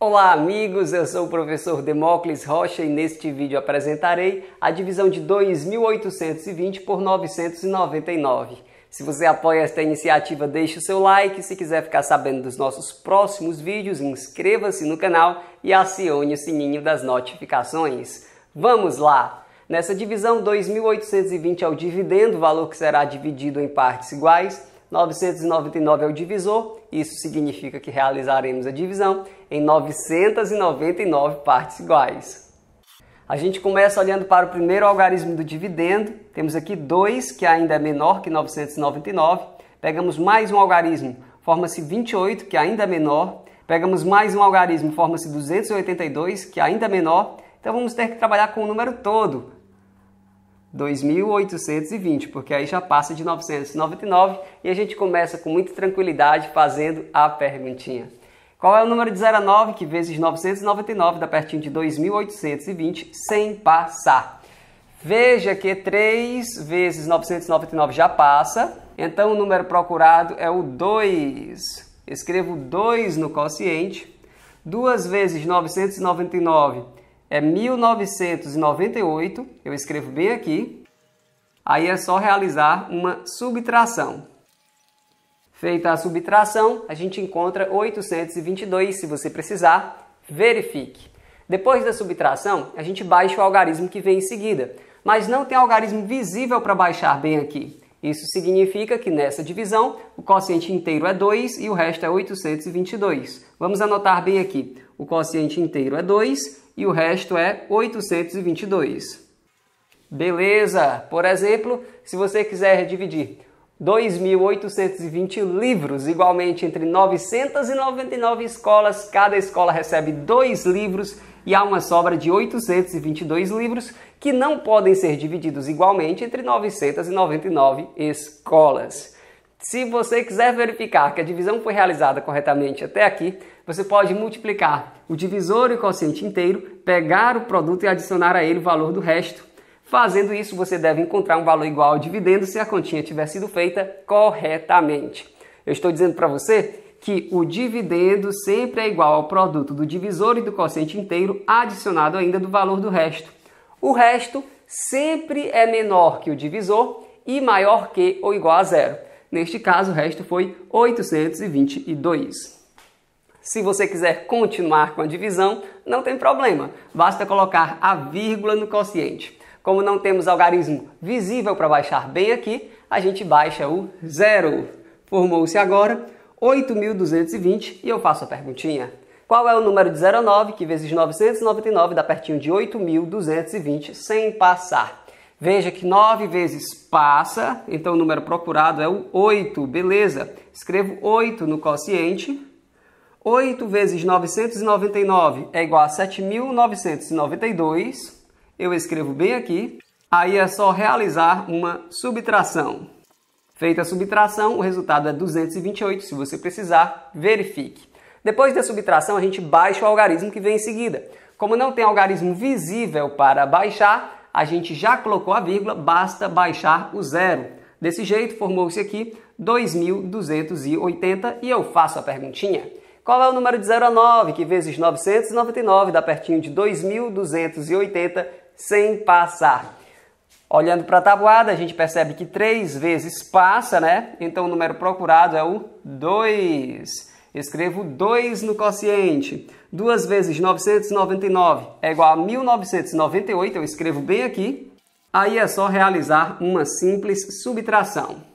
Olá, amigos! Eu sou o professor Demócles Rocha e neste vídeo apresentarei a divisão de 2.820 por 999. Se você apoia esta iniciativa, deixe o seu like. Se quiser ficar sabendo dos nossos próximos vídeos, inscreva-se no canal e acione o sininho das notificações. Vamos lá! Nessa divisão, 2.820 é o dividendo, valor que será dividido em partes iguais. 999 é o divisor, isso significa que realizaremos a divisão em 999 partes iguais. A gente começa olhando para o primeiro algarismo do dividendo, temos aqui 2, que ainda é menor que 999, pegamos mais um algarismo, forma-se 28, que ainda é menor, pegamos mais um algarismo, forma-se 282, que ainda é menor, então vamos ter que trabalhar com o número todo, 2.820, porque aí já passa de 999 e a gente começa com muita tranquilidade fazendo a perguntinha. Qual é o número de 0 a 9 que vezes 999 dá pertinho de 2.820 sem passar? Veja que 3 vezes 999 já passa, então o número procurado é o 2. Escrevo 2 no quociente. 2 vezes 999 é 1998, eu escrevo bem aqui. Aí é só realizar uma subtração. Feita a subtração, a gente encontra 822, se você precisar, verifique. Depois da subtração, a gente baixa o algarismo que vem em seguida, mas não tem algarismo visível para baixar bem aqui. Isso significa que nessa divisão, o quociente inteiro é 2 e o resto é 822. Vamos anotar bem aqui. O quociente inteiro é 2 e o resto é 822. Beleza! Por exemplo, se você quiser dividir 2.820 livros, igualmente entre 999 escolas. Cada escola recebe dois livros e há uma sobra de 822 livros que não podem ser divididos igualmente entre 999 escolas. Se você quiser verificar que a divisão foi realizada corretamente até aqui, você pode multiplicar o divisor e o quociente inteiro, pegar o produto e adicionar a ele o valor do resto. Fazendo isso, você deve encontrar um valor igual ao dividendo se a continha tiver sido feita corretamente. Eu estou dizendo para você que o dividendo sempre é igual ao produto do divisor e do quociente inteiro adicionado ainda do valor do resto. O resto sempre é menor que o divisor e maior que ou igual a zero. Neste caso, o resto foi 822. Se você quiser continuar com a divisão, não tem problema, basta colocar a vírgula no quociente. Como não temos algarismo visível para baixar bem aqui, a gente baixa o zero. Formou-se agora 8.220 e eu faço a perguntinha. Qual é o número de 09 que vezes 999 dá pertinho de 8.220 sem passar? Veja que 9 vezes passa, então o número procurado é o 8, beleza? Escrevo 8 no quociente. 8 vezes 999 é igual a 7.992. Eu escrevo bem aqui. Aí é só realizar uma subtração. Feita a subtração, o resultado é 228. Se você precisar, verifique. Depois da subtração, a gente baixa o algarismo que vem em seguida. Como não tem algarismo visível para baixar, a gente já colocou a vírgula, basta baixar o zero. Desse jeito, formou-se aqui 2.280 e eu faço a perguntinha. Qual é o número de 0 a 9, que vezes 999 dá pertinho de 2.280 sem passar? Olhando para a tabuada, a gente percebe que 3 vezes passa, né? Então o número procurado é o 2. Escrevo 2 no quociente. 2 vezes 999 é igual a 1998, eu escrevo bem aqui. Aí é só realizar uma simples subtração.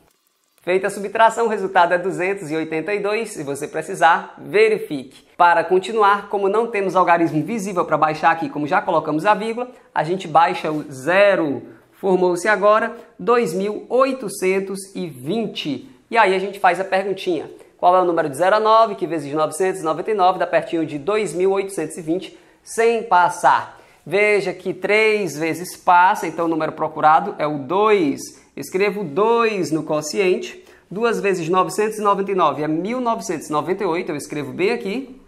Feita a subtração, o resultado é 282. Se você precisar, verifique. Para continuar, como não temos algarismo visível para baixar aqui, como já colocamos a vírgula, a gente baixa o zero. Formou-se agora 2820. E aí a gente faz a perguntinha. Qual é o número de 0 a 9, que vezes 999 dá pertinho de 2.820 sem passar. Veja que 3 vezes passa, então o número procurado é o 2. Escrevo 2 no quociente. 2 vezes 999 é 1998, eu escrevo bem aqui.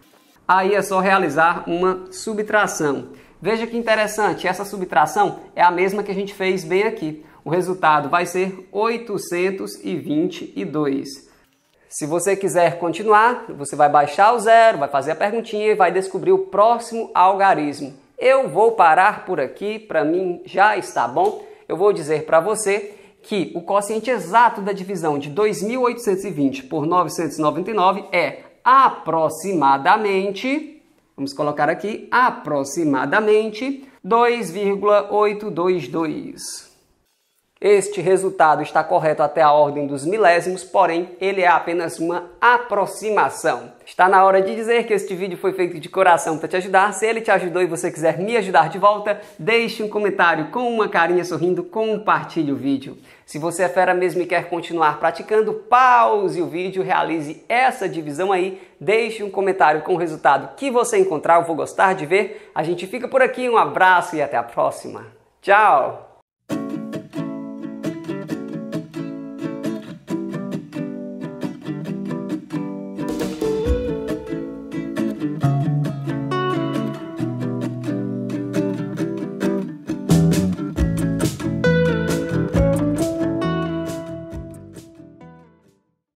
Aí é só realizar uma subtração. Veja que interessante, essa subtração é a mesma que a gente fez bem aqui. O resultado vai ser 822. Se você quiser continuar, você vai baixar o zero, vai fazer a perguntinha e vai descobrir o próximo algarismo. Eu vou parar por aqui, para mim já está bom. Eu vou dizer para você que o quociente exato da divisão de 2.820 por 999 é aproximadamente, vamos colocar aqui, aproximadamente 2,822. Este resultado está correto até a ordem dos milésimos, porém, ele é apenas uma aproximação. Está na hora de dizer que este vídeo foi feito de coração para te ajudar. Se ele te ajudou e você quiser me ajudar de volta, deixe um comentário com uma carinha sorrindo, compartilhe o vídeo. Se você é fera mesmo e quer continuar praticando, pause o vídeo, realize essa divisão aí, deixe um comentário com o resultado que você encontrar, eu vou gostar de ver. A gente fica por aqui, um abraço e até a próxima. Tchau!